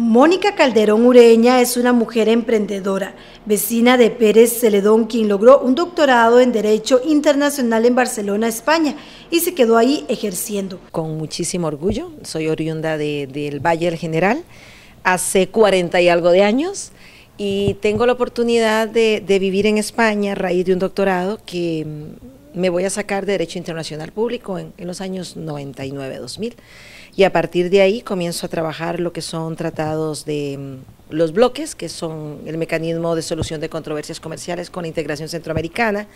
Mónica Calderón Ureña es una mujer emprendedora, vecina de Pérez Celedón, quien logró un doctorado en Derecho Internacional en Barcelona, España, y se quedó ahí ejerciendo. Con muchísimo orgullo, soy oriunda del Valle del General, hace 40 y algo de años, y tengo la oportunidad de, vivir en España a raíz de un doctorado que mm, me voy a sacar de Derecho Internacional Público en, en los años 99-2000 y a partir de ahí comienzo a trabajar lo que son tratados de mm, los bloques, que son el mecanismo de solución de controversias comerciales con la integración centroamericana.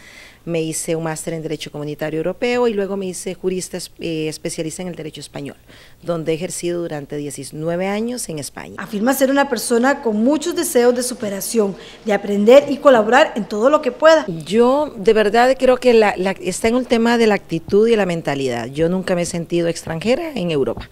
Me hice un máster en Derecho Comunitario Europeo y luego me hice jurista eh, especialista en el Derecho Español, donde he ejercido durante 19 años en España. Afirma ser una persona con muchos deseos de superación, de aprender y colaborar en todo lo que pueda. Yo de verdad creo que está en el tema de la actitud y la mentalidad. Yo nunca me he sentido extranjera en Europa.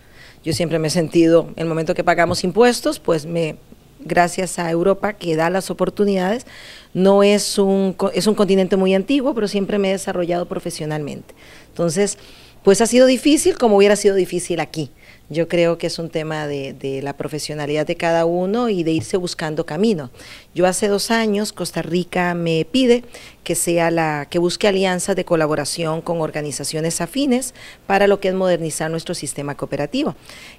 Yo siempre me he sentido, el momento que pagamos impuestos, pues me gracias a Europa que da las oportunidades, no es un es un continente muy antiguo, pero siempre me he desarrollado profesionalmente. Entonces, pues ha sido difícil como hubiera sido difícil aquí. Yo creo que es un tema de, la profesionalidad de cada uno y de irse buscando camino. Yo hace dos años Costa Rica me pide que sea la que busque alianzas de colaboración con organizaciones afines para lo que es modernizar nuestro sistema cooperativo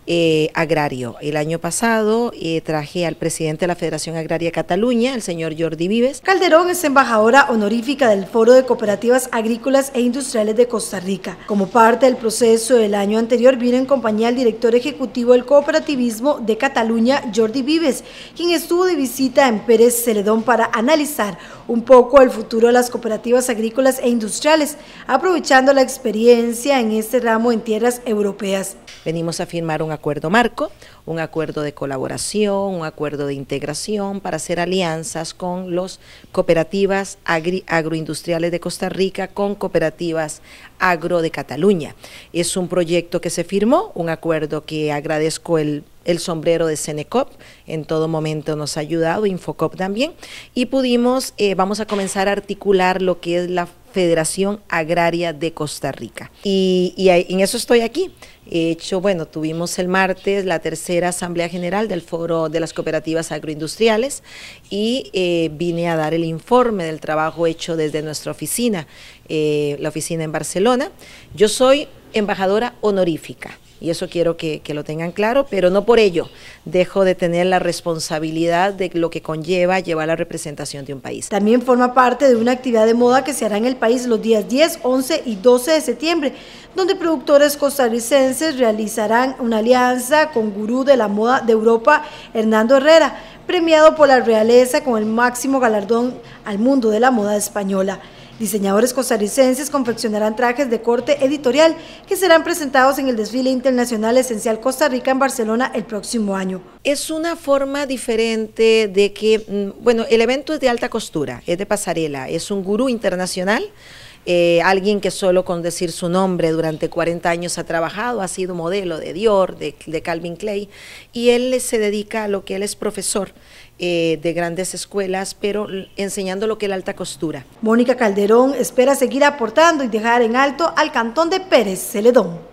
eh, agrario. El año pasado eh, traje al presidente de la Federación Agraria Cataluña, el señor Jordi Vives. Calderón es embajadora honorífica del Foro de Cooperativas Agrícolas e Industriales de Costa Rica. Como parte del proceso del año anterior, vino en compañía al director ejecutivo del Cooperativismo de Cataluña, Jordi Vives, quien estuvo de visita en Pérez Celedón para analizar un poco el futuro de las cooperativas agrícolas e industriales, aprovechando la experiencia en este ramo en tierras europeas venimos a firmar un acuerdo marco, un acuerdo de colaboración, un acuerdo de integración para hacer alianzas con las cooperativas agroindustriales de Costa Rica, con cooperativas agro de Cataluña. Es un proyecto que se firmó, un acuerdo que agradezco el sombrero de Cenecop en todo momento nos ha ayudado, Infocop también, y pudimos, eh, vamos a comenzar a articular lo que es la Federación Agraria de Costa Rica. Y, en eso estoy aquí. He hecho, bueno, tuvimos el martes la tercera Asamblea General del Foro de las Cooperativas Agroindustriales y eh, vine a dar el informe del trabajo hecho desde nuestra oficina, eh, la oficina en Barcelona. Yo soy embajadora honorífica y eso quiero que, lo tengan claro, pero no por ello dejo de tener la responsabilidad de lo que conlleva llevar la representación de un país. También forma parte de una actividad de moda que se hará en el país los días 10, 11 y 12 de septiembre, donde productores costarricenses realizarán una alianza con gurú de la moda de Europa, Hernando Herrera, premiado por la realeza con el máximo galardón al mundo de la moda española. Diseñadores costarricenses confeccionarán trajes de corte editorial que serán presentados en el desfile internacional Esencial Costa Rica en Barcelona el próximo año. Es una forma diferente de que, mm, bueno, el evento es de alta costura, es de pasarela, es un gurú internacional eh, alguien que solo con decir su nombre durante 40 años ha trabajado, ha sido modelo de Dior, de, Calvin Klein, y él se dedica a lo que él es profesor. Eh, de grandes escuelas, pero enseñando lo que es la alta costura. Mónica Calderón espera seguir aportando y dejar en alto al cantón de Pérez Celedón.